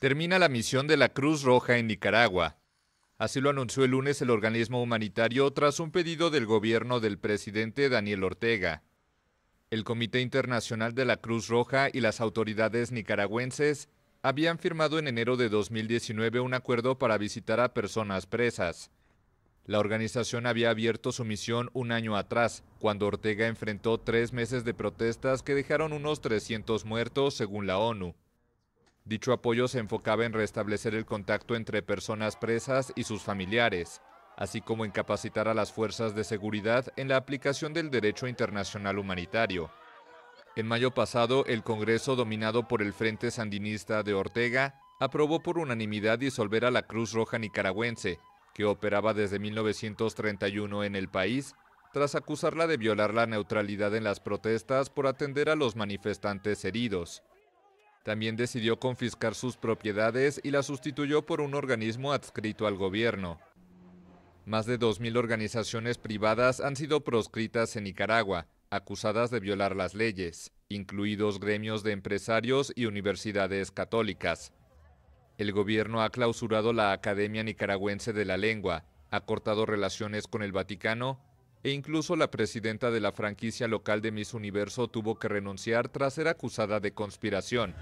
termina la misión de la Cruz Roja en Nicaragua. Así lo anunció el lunes el organismo humanitario tras un pedido del gobierno del presidente Daniel Ortega. El Comité Internacional de la Cruz Roja y las autoridades nicaragüenses habían firmado en enero de 2019 un acuerdo para visitar a personas presas. La organización había abierto su misión un año atrás, cuando Ortega enfrentó tres meses de protestas que dejaron unos 300 muertos, según la ONU. Dicho apoyo se enfocaba en restablecer el contacto entre personas presas y sus familiares, así como en capacitar a las fuerzas de seguridad en la aplicación del derecho internacional humanitario. En mayo pasado, el Congreso, dominado por el Frente Sandinista de Ortega, aprobó por unanimidad disolver a la Cruz Roja Nicaragüense, que operaba desde 1931 en el país, tras acusarla de violar la neutralidad en las protestas por atender a los manifestantes heridos. También decidió confiscar sus propiedades y la sustituyó por un organismo adscrito al gobierno. Más de 2.000 organizaciones privadas han sido proscritas en Nicaragua, acusadas de violar las leyes, incluidos gremios de empresarios y universidades católicas. El gobierno ha clausurado la Academia Nicaragüense de la Lengua, ha cortado relaciones con el Vaticano e incluso la presidenta de la franquicia local de Miss Universo tuvo que renunciar tras ser acusada de conspiración.